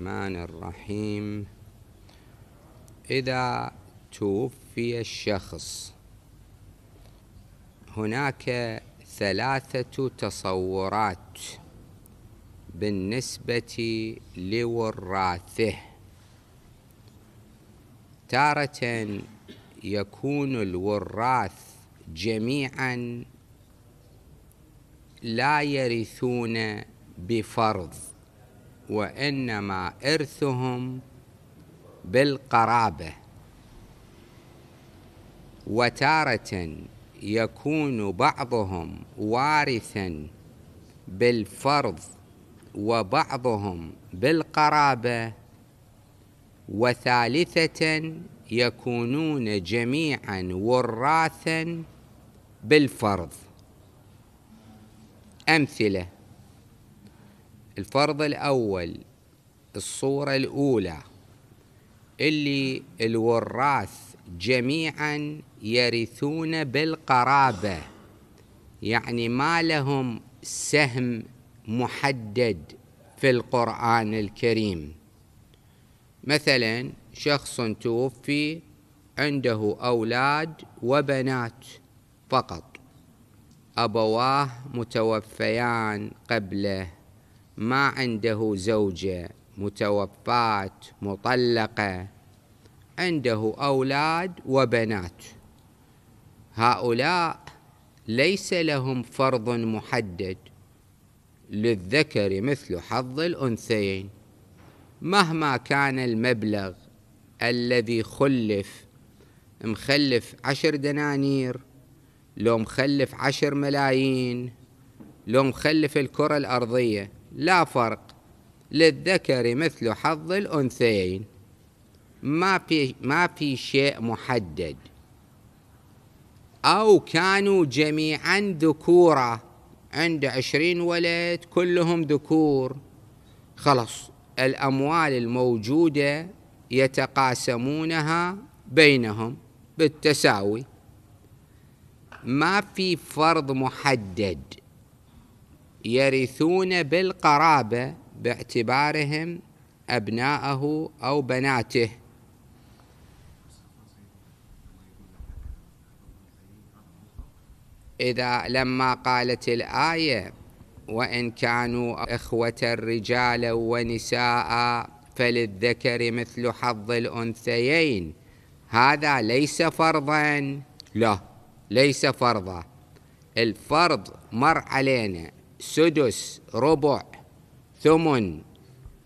الرحمن الرحيم إذا توفي الشخص هناك ثلاثة تصورات بالنسبة لوراثه تارة يكون الوراث جميعا لا يرثون بفرض وانما ارثهم بالقرابه وتاره يكون بعضهم وارثا بالفرض وبعضهم بالقرابه وثالثه يكونون جميعا وراثا بالفرض امثله الفرض الأول الصورة الأولى اللي الوراث جميعا يرثون بالقرابة يعني ما لهم سهم محدد في القرآن الكريم مثلا شخص توفي عنده أولاد وبنات فقط أبواه متوفيان قبله ما عنده زوجة متوفاة مطلقة عنده أولاد وبنات هؤلاء ليس لهم فرض محدد للذكر مثل حظ الأنثيين مهما كان المبلغ الذي خلف مخلف عشر دنانير لو مخلف عشر ملايين لو مخلف الكرة الأرضية لا فرق للذكر مثل حظ الأنثيين ما في ما في شيء محدد أو كانوا جميعا ذكورا عند عشرين ولد كلهم ذكور خلص الأموال الموجودة يتقاسمونها بينهم بالتساوي ما في فرض محدد يرثون بالقرابة باعتبارهم أبناءه أو بناته إذا لما قالت الآية وإن كانوا إخوة رجالا ونساء فللذكر مثل حظ الأنثيين هذا ليس فرضا لا ليس فرضا الفرض مر علينا سدس ربع ثمن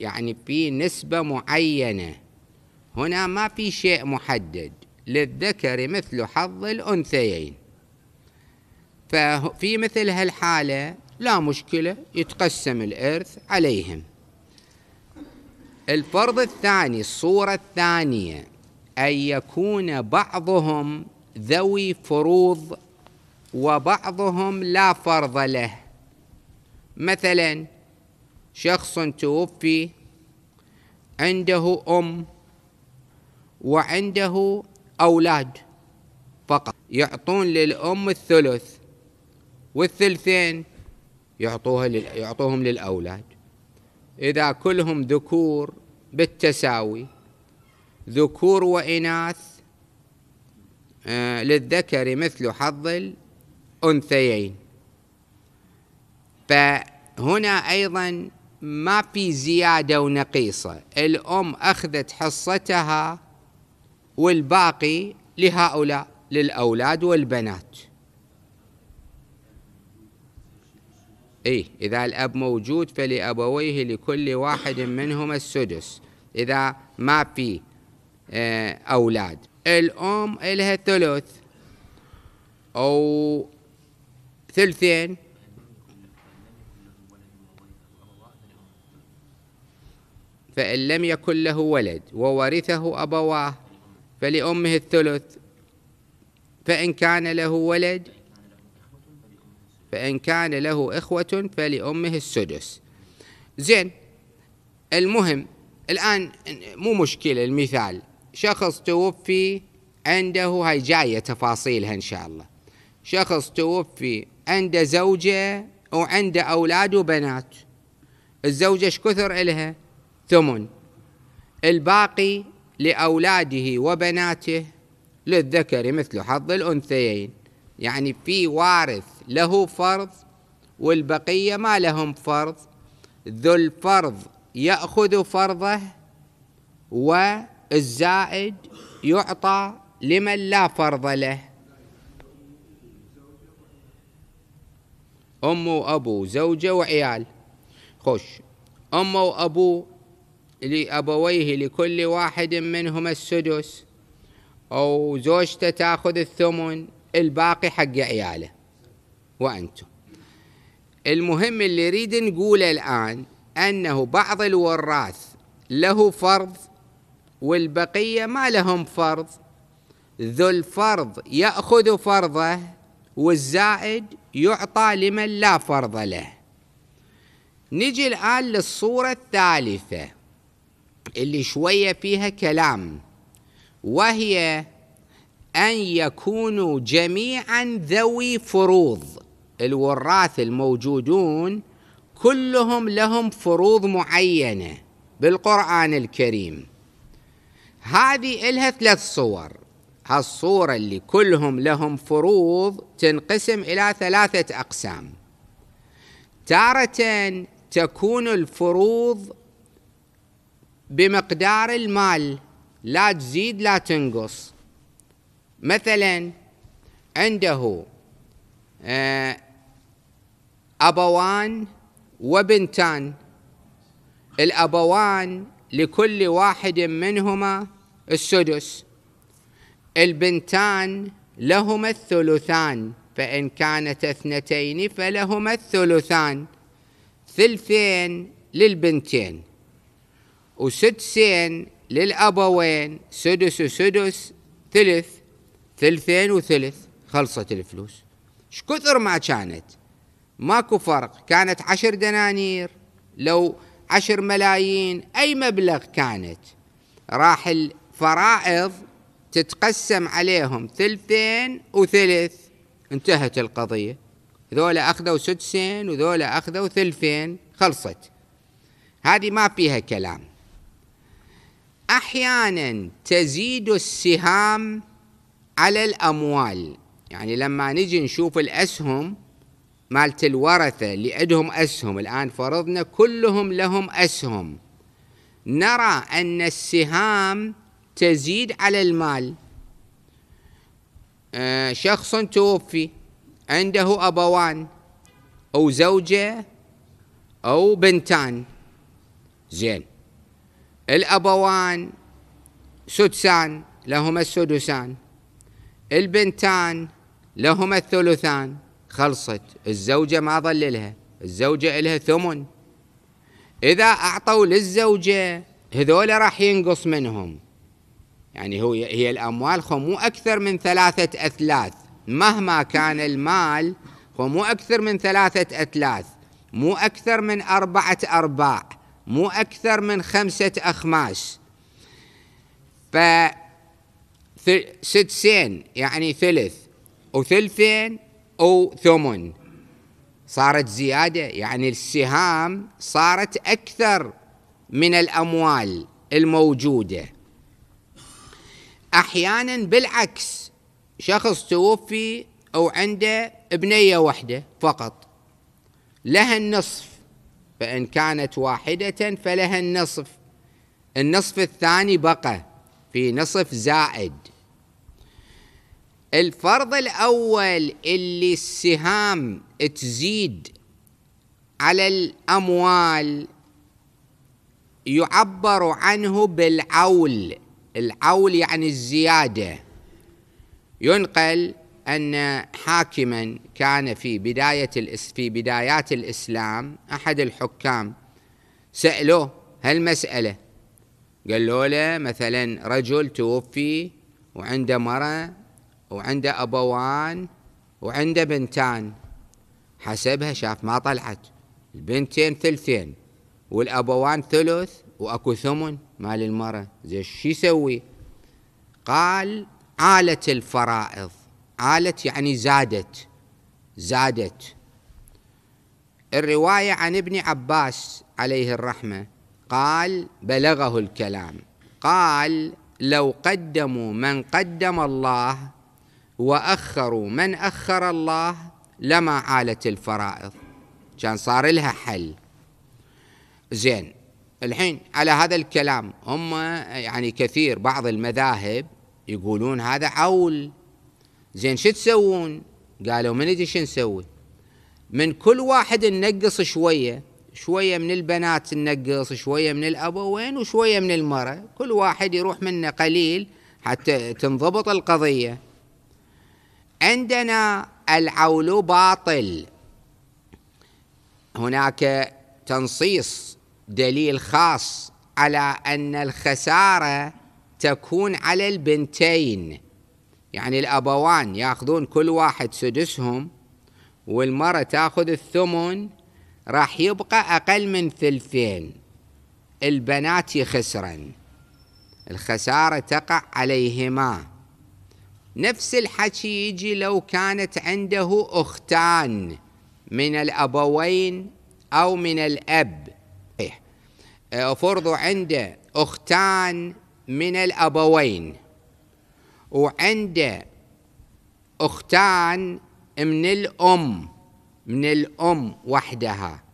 يعني في نسبة معينة هنا ما في شيء محدد للذكر مثل حظ الأنثيين ففي مثل هالحالة لا مشكلة يتقسم الإرث عليهم الفرض الثاني الصورة الثانية أن يكون بعضهم ذوي فروض وبعضهم لا فرض له مثلا شخص توفي عنده أم وعنده أولاد فقط يعطون للأم الثلث والثلثين يعطوها لل... يعطوهم للأولاد إذا كلهم ذكور بالتساوي ذكور وإناث آه للذكر مثل حظ الأنثيين فهنا أيضا ما في زيادة ونقيصة الأم أخذت حصتها والباقي لهؤلاء للأولاد والبنات اي اذا الاب موجود فلابويه لكل واحد منهما السدس اذا ما في آه، اولاد الام لها ثلث او ثلثين فإن لم يكن له ولد وورثه أبواه فلأمه الثلث فإن كان له ولد فإن كان له إخوة فلأمه السدس زين المهم الآن مو مشكلة المثال شخص توفي عنده هاي جاية تفاصيلها إن شاء الله شخص توفي عنده زوجة وعنده أولاد وبنات الزوجة شكثر إلها ثمن الباقي لأولاده وبناته للذكر مثل حظ الأنثيين يعني في وارث له فرض والبقية ما لهم فرض ذو الفرض يأخذ فرضه والزائد يعطى لمن لا فرض له أم وأبو زوجة وعيال خش أم وأبو لأبويه لكل واحد منهما السدس أو زوجته تأخذ الثمن الباقي حق عياله وأنتم المهم اللي نريد نقوله الآن أنه بعض الوراث له فرض والبقية ما لهم فرض ذو الفرض يأخذ فرضه والزائد يعطى لمن لا فرض له نجي الآن للصورة الثالثة اللي شوية فيها كلام وهي أن يكونوا جميعا ذوي فروض الوراث الموجودون كلهم لهم فروض معينة بالقرآن الكريم هذه إلها ثلاث صور هالصورة اللي كلهم لهم فروض تنقسم إلى ثلاثة أقسام تارة تكون الفروض بمقدار المال لا تزيد لا تنقص مثلا عنده آه، أبوان وبنتان الأبوان لكل واحد منهما السدس البنتان لهما الثلثان فإن كانت اثنتين فلهما الثلثان ثلثين للبنتين وسدسين للأبوين سدس وسدس ثلث ثلثين وثلث خلصت الفلوس ايش كثر ما كانت ماكو فرق كانت عشر دنانير لو عشر ملايين أي مبلغ كانت راح الفرائض تتقسم عليهم ثلثين وثلث انتهت القضية ذولا أخذوا سدسين وذولا أخذوا ثلثين خلصت هذه ما فيها كلام احيانا تزيد السهام على الاموال يعني لما نجي نشوف الاسهم مالت الورثه اللي عندهم اسهم الان فرضنا كلهم لهم اسهم نرى ان السهام تزيد على المال آه، شخص توفي عنده ابوان او زوجه او بنتان زين الأبوان سدسان لهما السدسان البنتان لهما الثلثان خلصت الزوجة ما ظل لها الزوجة لها ثمن إذا أعطوا للزوجة هذول راح ينقص منهم يعني هو هي الأموال خو مو أكثر من ثلاثة أثلاث مهما كان المال هو مو أكثر من ثلاثة أثلاث مو أكثر من أربعة أرباع مو أكثر من خمسة أخماس ف سدسين يعني ثلث وثلثين أو ثمن صارت زيادة يعني السهام صارت أكثر من الأموال الموجودة أحيانا بالعكس شخص توفي أو عنده ابنية واحدة فقط لها النصف فإن كانت واحدة فلها النصف النصف الثاني بقى في نصف زائد الفرض الأول اللي السهام تزيد على الأموال يعبر عنه بالعول العول يعني الزيادة ينقل أن حاكما كان في بداية في بدايات الإسلام أحد الحكام سألوه هالمسألة قالوا له مثلا رجل توفي وعنده مرة وعنده أبوان وعنده بنتان حسبها شاف ما طلعت البنتين ثلثين والأبوان ثلث وأكو ثمن مال المرة زين شو يسوي قال عالة الفرائض عالت يعني زادت زادت الرواية عن ابن عباس عليه الرحمة قال بلغه الكلام قال لو قدموا من قدم الله وأخروا من أخر الله لما عالت الفرائض كان صار لها حل زين الحين على هذا الكلام هم يعني كثير بعض المذاهب يقولون هذا عول زين شو تسوون قالوا من ندري شو نسوي من كل واحد ننقص شويه شويه من البنات ننقص شويه من الابوين وشويه من المراه كل واحد يروح منا قليل حتى تنضبط القضيه عندنا العول باطل هناك تنصيص دليل خاص على ان الخساره تكون على البنتين يعني الأبوان يأخذون كل واحد سدسهم والمرأة تأخذ الثمن راح يبقى أقل من ثلثين البنات خسرا الخسارة تقع عليهما نفس الحكي يجي لو كانت عنده أختان من الأبوين أو من الأب أه، فرضوا عنده أختان من الأبوين وعنده أختان من الأم من الأم وحدها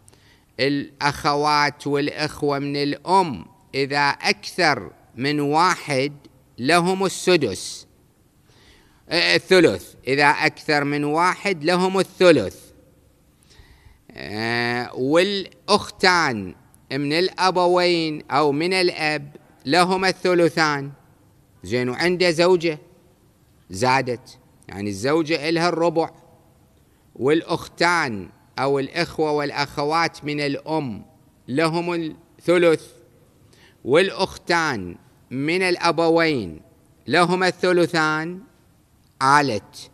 الأخوات والإخوة من الأم إذا أكثر من واحد لهم السدس الثلث إذا أكثر من واحد لهم الثلث والأختان من الأبوين أو من الأب لهم الثلثان زين وعنده زوجه زادت يعني الزوجة إلها الربع والأختان أو الإخوة والأخوات من الأم لهم الثلث والأختان من الأبوين لهم الثلثان عالت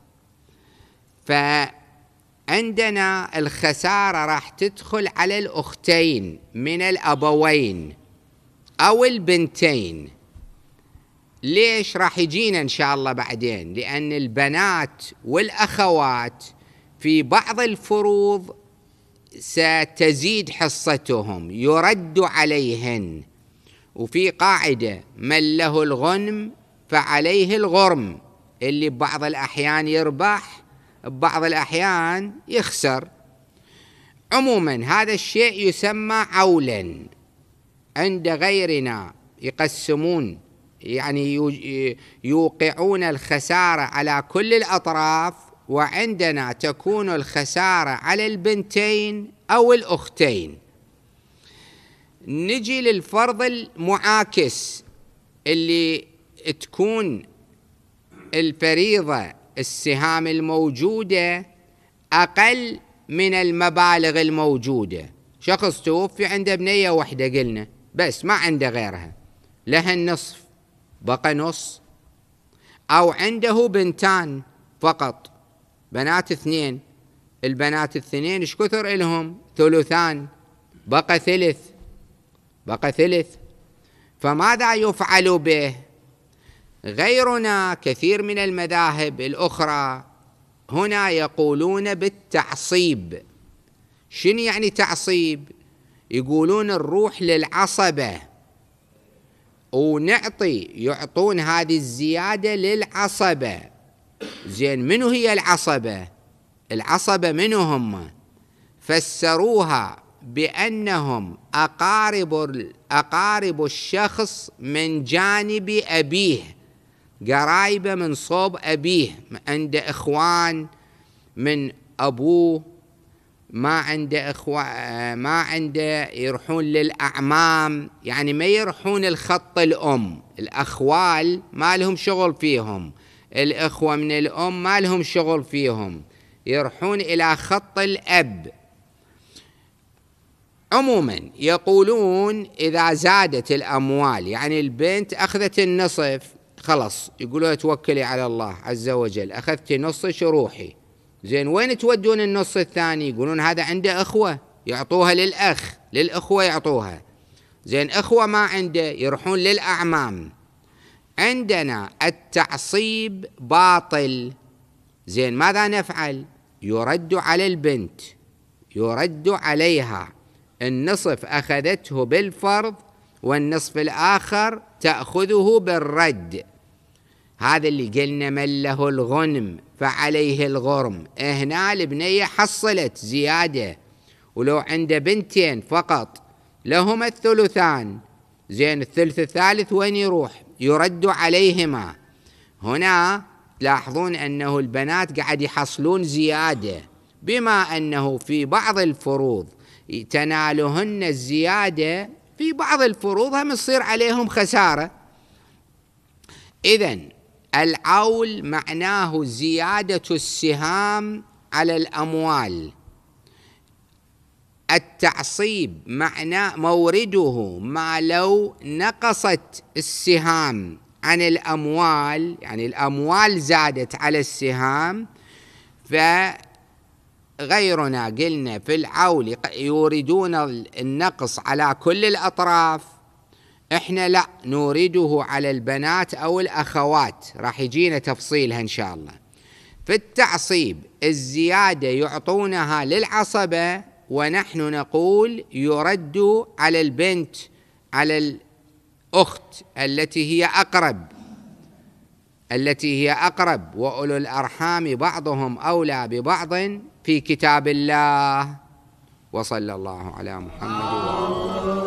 فعندنا الخسارة راح تدخل على الأختين من الأبوين أو البنتين ليش راح يجينا ان شاء الله بعدين لان البنات والاخوات في بعض الفروض ستزيد حصتهم يرد عليهن وفي قاعده من له الغنم فعليه الغرم اللي ببعض الاحيان يربح ببعض الاحيان يخسر عموما هذا الشيء يسمى عولا عند غيرنا يقسمون يعني يوقعون الخسارة على كل الأطراف وعندنا تكون الخسارة على البنتين أو الأختين نجي للفرض المعاكس اللي تكون الفريضة السهام الموجودة أقل من المبالغ الموجودة شخص توفي عنده بنية واحدة قلنا بس ما عنده غيرها لها النصف بقى نص أو عنده بنتان فقط بنات اثنين البنات الاثنين ايش كثر إلهم ثلثان بقى ثلث بقى ثلث فماذا يفعل به غيرنا كثير من المذاهب الأخرى هنا يقولون بالتعصيب شنو يعني تعصيب يقولون الروح للعصبه ونعطي يعطون هذه الزيادة للعصبة زين منو هي العصبة العصبة منو هم فسروها بأنهم أقارب أقارب الشخص من جانب أبيه قرايبه من صوب أبيه عند إخوان من أبوه ما عنده إخوة ما عنده يروحون للأعمام يعني ما يروحون الخط الأم الأخوال ما لهم شغل فيهم الإخوة من الأم ما لهم شغل فيهم يروحون إلى خط الأب عموما يقولون إذا زادت الأموال يعني البنت أخذت النصف خلص يقولوا توكلي على الله عز وجل أخذت نصش روحي زين وين تودون النص الثاني يقولون هذا عنده اخوه يعطوها للاخ للاخوه يعطوها زين اخوه ما عنده يروحون للاعمام عندنا التعصيب باطل زين ماذا نفعل يرد على البنت يرد عليها النصف اخذته بالفرض والنصف الاخر تاخذه بالرد هذا اللي قلنا من له الغنم فعليه الغرم هنا البنية حصلت زيادة ولو عنده بنتين فقط لهما الثلثان زين الثلث الثالث وين يروح يرد عليهما هنا تلاحظون أنه البنات قاعد يحصلون زيادة بما أنه في بعض الفروض تنالهن الزيادة في بعض الفروض هم يصير عليهم خسارة إذا العول معناه زياده السهام على الاموال التعصيب معنى مورده ما لو نقصت السهام عن الاموال يعني الاموال زادت على السهام فغيرنا قلنا في العول يوردون النقص على كل الاطراف احنا لا نورده على البنات او الاخوات راح يجينا تفصيلها ان شاء الله في التعصيب الزياده يعطونها للعصبه ونحن نقول يرد على البنت على الاخت التي هي اقرب التي هي اقرب واولو الارحام بعضهم اولى ببعض في كتاب الله وصلى الله على محمد وعلى